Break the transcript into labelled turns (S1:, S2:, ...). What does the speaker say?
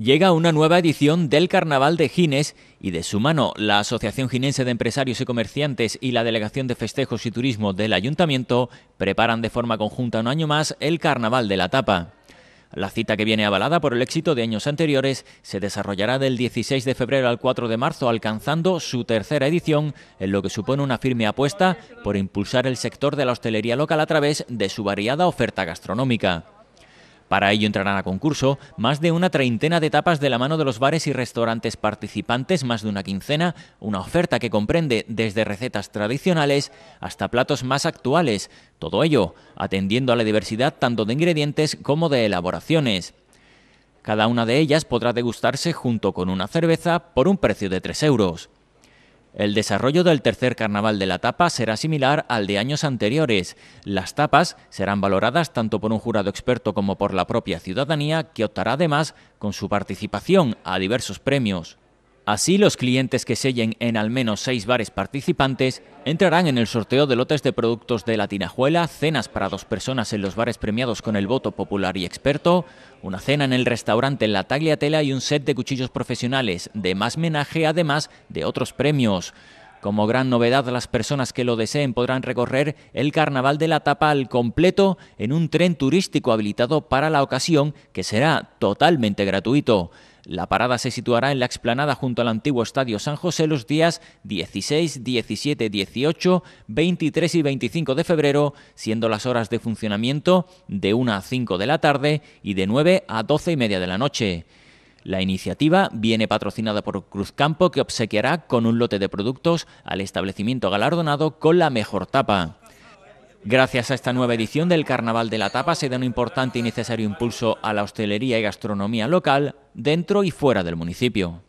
S1: llega una nueva edición del Carnaval de Gines y de su mano la Asociación Ginense de Empresarios y Comerciantes y la Delegación de Festejos y Turismo del Ayuntamiento preparan de forma conjunta un año más el Carnaval de la Tapa. La cita que viene avalada por el éxito de años anteriores se desarrollará del 16 de febrero al 4 de marzo alcanzando su tercera edición, en lo que supone una firme apuesta por impulsar el sector de la hostelería local a través de su variada oferta gastronómica. Para ello entrarán a concurso más de una treintena de tapas de la mano de los bares y restaurantes participantes, más de una quincena, una oferta que comprende desde recetas tradicionales hasta platos más actuales, todo ello atendiendo a la diversidad tanto de ingredientes como de elaboraciones. Cada una de ellas podrá degustarse junto con una cerveza por un precio de 3 euros. El desarrollo del tercer carnaval de la tapa será similar al de años anteriores. Las tapas serán valoradas tanto por un jurado experto como por la propia ciudadanía, que optará además con su participación a diversos premios. Así, los clientes que sellen en al menos seis bares participantes entrarán en el sorteo de lotes de productos de la tinajuela, cenas para dos personas en los bares premiados con el voto popular y experto, una cena en el restaurante en la Tagliatela y un set de cuchillos profesionales, de más menaje además de otros premios. Como gran novedad, las personas que lo deseen podrán recorrer el Carnaval de la Tapa al completo en un tren turístico habilitado para la ocasión que será totalmente gratuito. La parada se situará en la explanada junto al antiguo Estadio San José los días 16, 17, 18, 23 y 25 de febrero, siendo las horas de funcionamiento de 1 a 5 de la tarde y de 9 a 12 y media de la noche. La iniciativa viene patrocinada por Cruzcampo, que obsequiará con un lote de productos al establecimiento galardonado con la mejor tapa. Gracias a esta nueva edición del Carnaval de la Tapa se da un importante y necesario impulso a la hostelería y gastronomía local dentro y fuera del municipio.